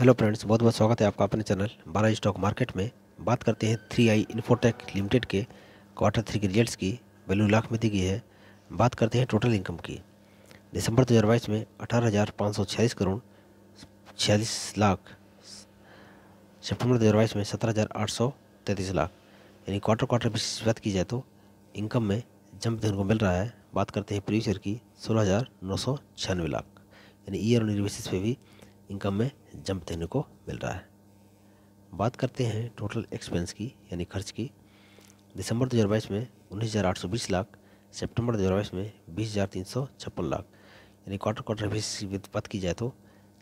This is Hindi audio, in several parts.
हेलो फ्रेंड्स बहुत बहुत स्वागत है आपका अपने चैनल बारह स्टॉक मार्केट में बात करते हैं थ्री आई इन्फोटेक लिमिटेड के क्वार्टर थ्री के रिजल्ट्स की वैल्यू लाख में दी गई है बात करते हैं टोटल इनकम की दिसंबर दो हज़ार बाईस में अठारह हज़ार पाँच सौ छियालीस करोड़ छियालीस लाख सितंबर दो हज़ार बाईस में सत्रह हज़ार आठ सौ तैंतीस लाख यानी क्वार्टर क्वार्टर बेसिस बात की जाए तो इनकम में जंप देखने को मिल रहा है बात करते हैं प्रीवियस ईयर की सोलह हज़ार नौ सौ छियानवे लाख यानी ईयर ऑन ईयर बेसिस पे भी इनकम में जंप देने को मिल रहा है बात करते हैं टोटल एक्सपेंस की यानी खर्च की दिसंबर दो में उन्नीस लाख सेप्टेम्बर दो में बीस लाख यानी क्वार्टर क्वार्टर बेसिस की बात की जाए तो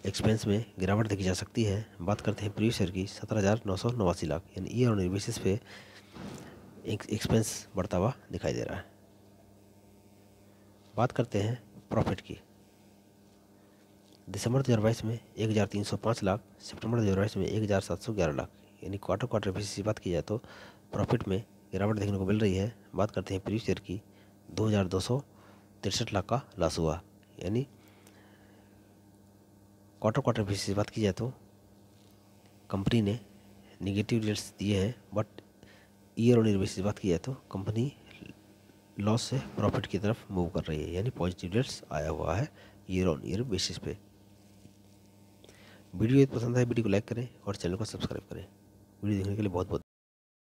एक्सपेंस में गिरावट देखी जा सकती है बात करते हैं प्रीवियस ईयर की सत्रह हज़ार नौ सौ नवासी लाख यानी ईयर ऑन ईयर बेसिस पे एक्सपेंस बढ़ता हुआ दिखाई दे रहा है बात करते हैं प्रॉफिट की दिसंबर दो में एक लाख सितंबर दो में एक लाख यानी क्वार्टर क्वार्टर बेसिस की बात की जाए तो प्रॉफिट में गिरावट देखने को मिल रही है बात करते हैं प्रीवियस ईयर की दो लाख का लॉस हुआ यानी क्वार्टर क्वार्टर बेसिस की बात की जाए तो कंपनी ने निगेटिव रिजल्ट दिए हैं but year on year basis बात की जाए तो कंपनी लॉस से प्रॉफिट की तरफ मूव कर रही है यानी पॉजिटिव रिजल्ट आया हुआ है ईयर ऑन ईयर बेसिस पे वीडियो पसंद आए वीडियो को लाइक करें और चैनल को सब्सक्राइब करें वीडियो देखने के लिए बहुत बहुत